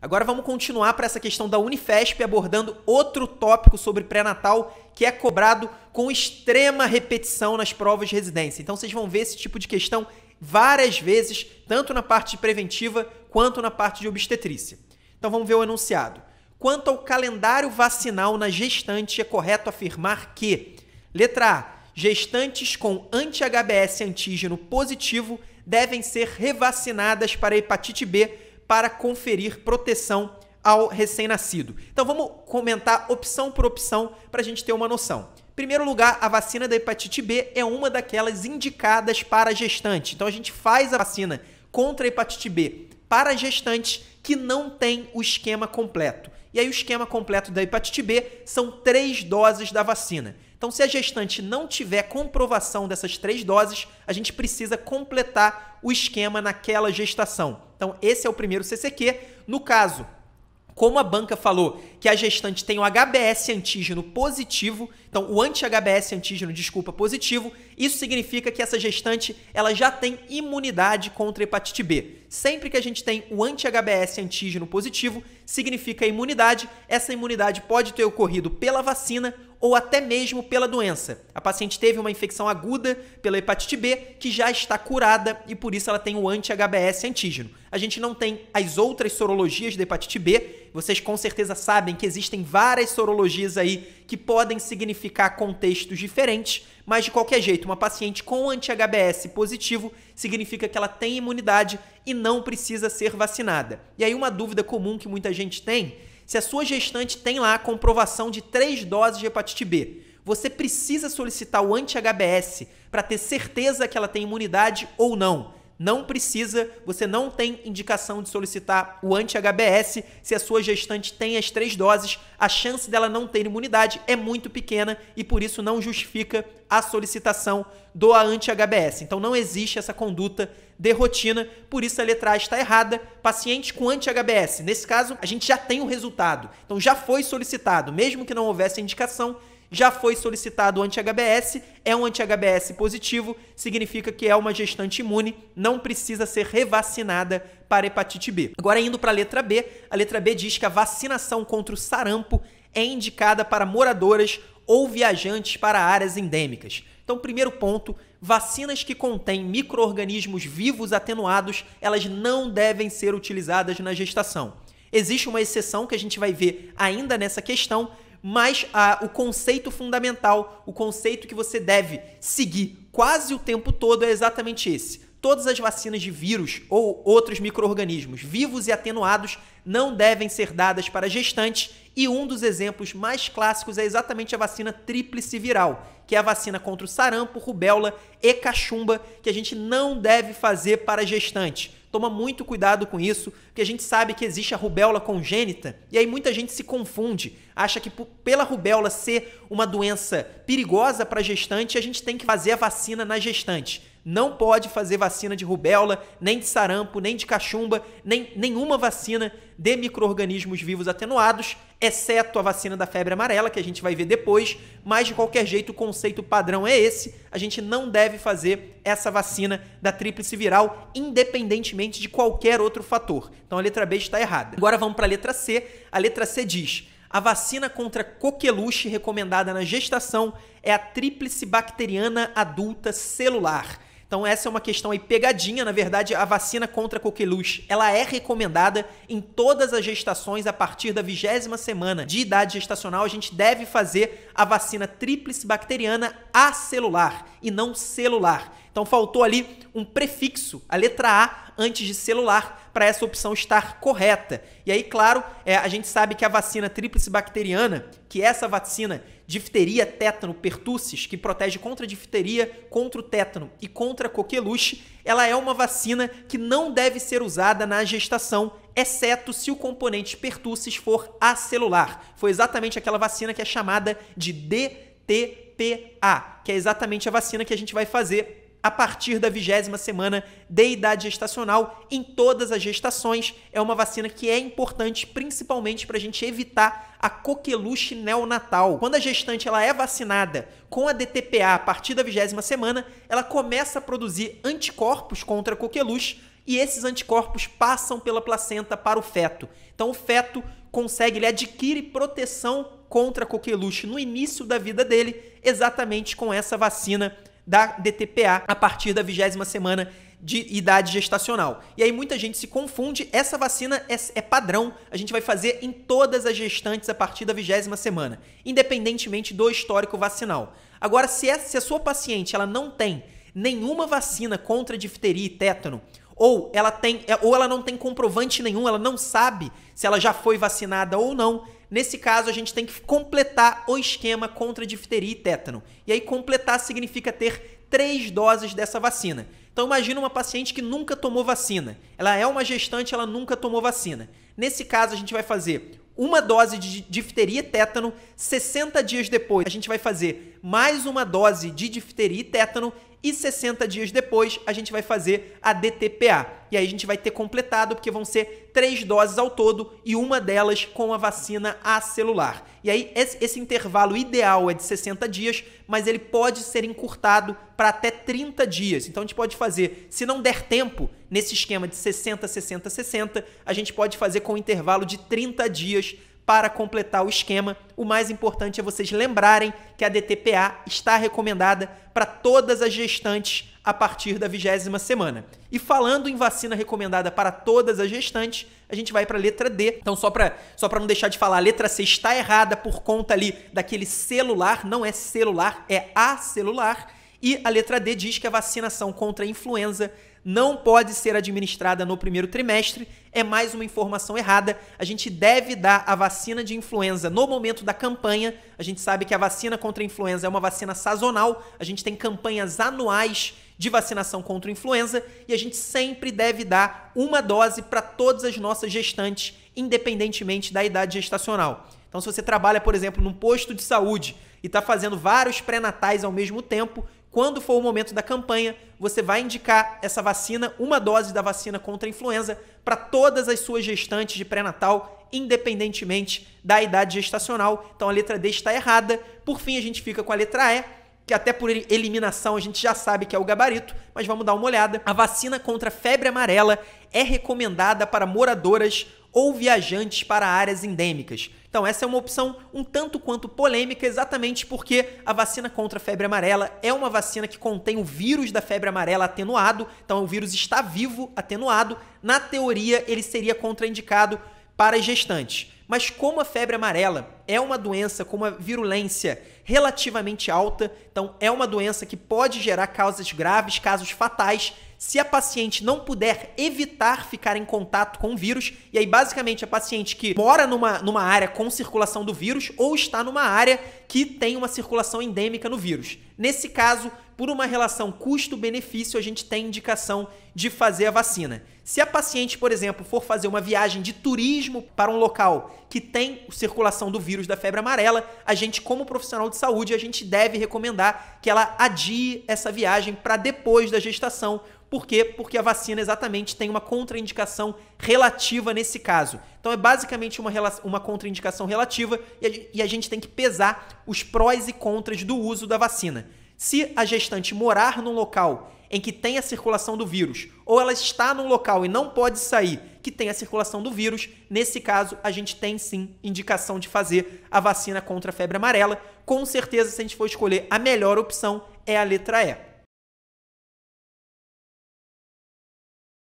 Agora vamos continuar para essa questão da Unifesp abordando outro tópico sobre pré-natal que é cobrado com extrema repetição nas provas de residência. Então vocês vão ver esse tipo de questão várias vezes, tanto na parte preventiva quanto na parte de obstetrícia. Então vamos ver o enunciado. Quanto ao calendário vacinal na gestante, é correto afirmar que, letra A, gestantes com anti-HBS antígeno positivo devem ser revacinadas para hepatite B para conferir proteção ao recém-nascido. Então vamos comentar opção por opção para a gente ter uma noção. Em primeiro lugar, a vacina da hepatite B é uma daquelas indicadas para gestante. Então a gente faz a vacina contra a hepatite B para gestantes que não têm o esquema completo. E aí o esquema completo da hepatite B são três doses da vacina. Então, se a gestante não tiver comprovação dessas três doses, a gente precisa completar o esquema naquela gestação. Então, esse é o primeiro CCQ. No caso como a banca falou que a gestante tem o HBS antígeno positivo, então o anti-HBS antígeno, desculpa, positivo, isso significa que essa gestante ela já tem imunidade contra hepatite B. Sempre que a gente tem o anti-HBS antígeno positivo, significa imunidade. Essa imunidade pode ter ocorrido pela vacina ou até mesmo pela doença. A paciente teve uma infecção aguda pela hepatite B que já está curada e por isso ela tem o anti-HBS antígeno. A gente não tem as outras sorologias da hepatite B vocês com certeza sabem que existem várias sorologias aí que podem significar contextos diferentes, mas de qualquer jeito, uma paciente com anti-HBS positivo significa que ela tem imunidade e não precisa ser vacinada. E aí uma dúvida comum que muita gente tem, se a sua gestante tem lá a comprovação de três doses de hepatite B, você precisa solicitar o anti-HBS para ter certeza que ela tem imunidade ou não. Não precisa, você não tem indicação de solicitar o anti-HBS se a sua gestante tem as três doses. A chance dela não ter imunidade é muito pequena e por isso não justifica a solicitação do anti-HBS. Então não existe essa conduta de rotina, por isso a letra A está errada. Paciente com anti-HBS, nesse caso a gente já tem o resultado, então já foi solicitado, mesmo que não houvesse indicação já foi solicitado o anti-HBS, é um anti-HBS positivo, significa que é uma gestante imune, não precisa ser revacinada para hepatite B. Agora, indo para a letra B, a letra B diz que a vacinação contra o sarampo é indicada para moradoras ou viajantes para áreas endêmicas. Então, primeiro ponto, vacinas que contêm micro-organismos vivos atenuados, elas não devem ser utilizadas na gestação. Existe uma exceção que a gente vai ver ainda nessa questão, mas o conceito fundamental, o conceito que você deve seguir quase o tempo todo é exatamente esse. Todas as vacinas de vírus ou outros micro-organismos vivos e atenuados não devem ser dadas para gestantes, e um dos exemplos mais clássicos é exatamente a vacina tríplice viral, que é a vacina contra o sarampo, rubéola e cachumba, que a gente não deve fazer para gestantes Toma muito cuidado com isso, porque a gente sabe que existe a rubéola congênita e aí muita gente se confunde, acha que pela rubéola ser uma doença perigosa para gestante, a gente tem que fazer a vacina na gestante não pode fazer vacina de rubéola, nem de sarampo, nem de cachumba, nem nenhuma vacina de micro-organismos vivos atenuados, exceto a vacina da febre amarela, que a gente vai ver depois, mas de qualquer jeito o conceito padrão é esse, a gente não deve fazer essa vacina da tríplice viral, independentemente de qualquer outro fator. Então a letra B está errada. Agora vamos para a letra C. A letra C diz... A vacina contra coqueluche recomendada na gestação é a tríplice bacteriana adulta celular então essa é uma questão aí pegadinha, na verdade, a vacina contra coqueluche, ela é recomendada em todas as gestações a partir da vigésima semana de idade gestacional, a gente deve fazer a vacina tríplice bacteriana acelular e não celular. Então faltou ali um prefixo, a letra A antes de celular, para essa opção estar correta. E aí, claro, é, a gente sabe que a vacina tríplice bacteriana, que é essa vacina difteria, tétano, pertussis, que protege contra a difteria, contra o tétano e contra a coqueluche, ela é uma vacina que não deve ser usada na gestação, exceto se o componente pertussis for acelular. Foi exatamente aquela vacina que é chamada de DTPA, que é exatamente a vacina que a gente vai fazer a partir da vigésima semana de idade gestacional em todas as gestações. É uma vacina que é importante principalmente para a gente evitar a coqueluche neonatal. Quando a gestante ela é vacinada com a DTPA a partir da vigésima semana, ela começa a produzir anticorpos contra a coqueluche e esses anticorpos passam pela placenta para o feto. Então o feto consegue, ele adquire proteção contra a coqueluche no início da vida dele, exatamente com essa vacina da DTPA a partir da vigésima semana de idade gestacional. E aí muita gente se confunde, essa vacina é, é, padrão, a gente vai fazer em todas as gestantes a partir da vigésima semana, independentemente do histórico vacinal. Agora, se, essa, é, se a sua paciente ela não tem nenhuma vacina contra difteria e tétano, ou ela tem, é, ou ela não tem comprovante nenhum, ela não sabe se ela já foi vacinada ou não, Nesse caso, a gente tem que completar o esquema contra difteria e tétano. E aí, completar significa ter três doses dessa vacina. Então imagina uma paciente que nunca tomou vacina. Ela é uma gestante, ela nunca tomou vacina. Nesse caso, a gente vai fazer uma dose de difteria e tétano, 60 dias depois a gente vai fazer mais uma dose de difteria e tétano e 60 dias depois a gente vai fazer a DTPA. E aí a gente vai ter completado, porque vão ser três doses ao todo e uma delas com a vacina acelular. E aí esse, esse intervalo ideal é de 60 dias, mas ele pode ser encurtado para até 30 dias. Então a gente pode fazer, se não der tempo, nesse esquema de 60, 60, 60, a gente pode fazer com um intervalo de 30 dias para completar o esquema, o mais importante é vocês lembrarem que a DTPA está recomendada para todas as gestantes a partir da vigésima semana. E falando em vacina recomendada para todas as gestantes, a gente vai para a letra D. Então, só para só não deixar de falar, a letra C está errada por conta ali daquele celular, não é celular, é acelular. E a letra D diz que a vacinação contra a influenza não pode ser administrada no primeiro trimestre. É mais uma informação errada. A gente deve dar a vacina de influenza no momento da campanha. A gente sabe que a vacina contra a influenza é uma vacina sazonal. A gente tem campanhas anuais de vacinação contra a influenza e a gente sempre deve dar uma dose para todas as nossas gestantes, independentemente da idade gestacional. Então, se você trabalha, por exemplo, num posto de saúde e está fazendo vários pré-natais ao mesmo tempo, quando for o momento da campanha, você vai indicar essa vacina, uma dose da vacina contra a influenza, para todas as suas gestantes de pré-natal, independentemente da idade gestacional. Então a letra D está errada. Por fim, a gente fica com a letra E, que até por eliminação a gente já sabe que é o gabarito, mas vamos dar uma olhada. A vacina contra a febre amarela é recomendada para moradoras ou viajantes para áreas endêmicas. Então, essa é uma opção um tanto quanto polêmica, exatamente porque a vacina contra a febre amarela é uma vacina que contém o vírus da febre amarela atenuado, então o vírus está vivo, atenuado. Na teoria, ele seria contraindicado para gestantes. Mas como a febre amarela é uma doença com uma virulência relativamente alta, então é uma doença que pode gerar causas graves, casos fatais, se a paciente não puder evitar ficar em contato com o vírus, e aí basicamente a paciente que mora numa, numa área com circulação do vírus ou está numa área que tem uma circulação endêmica no vírus. Nesse caso, por uma relação custo-benefício, a gente tem indicação de fazer a vacina. Se a paciente, por exemplo, for fazer uma viagem de turismo para um local que tem circulação do vírus da febre amarela, a gente, como profissional de saúde, a gente deve recomendar que ela adie essa viagem para depois da gestação, por quê? Porque a vacina exatamente tem uma contraindicação relativa nesse caso. Então é basicamente uma, uma contraindicação relativa e a, e a gente tem que pesar os prós e contras do uso da vacina. Se a gestante morar num local em que tem a circulação do vírus, ou ela está num local e não pode sair que tem a circulação do vírus, nesse caso a gente tem sim indicação de fazer a vacina contra a febre amarela. Com certeza, se a gente for escolher a melhor opção, é a letra E.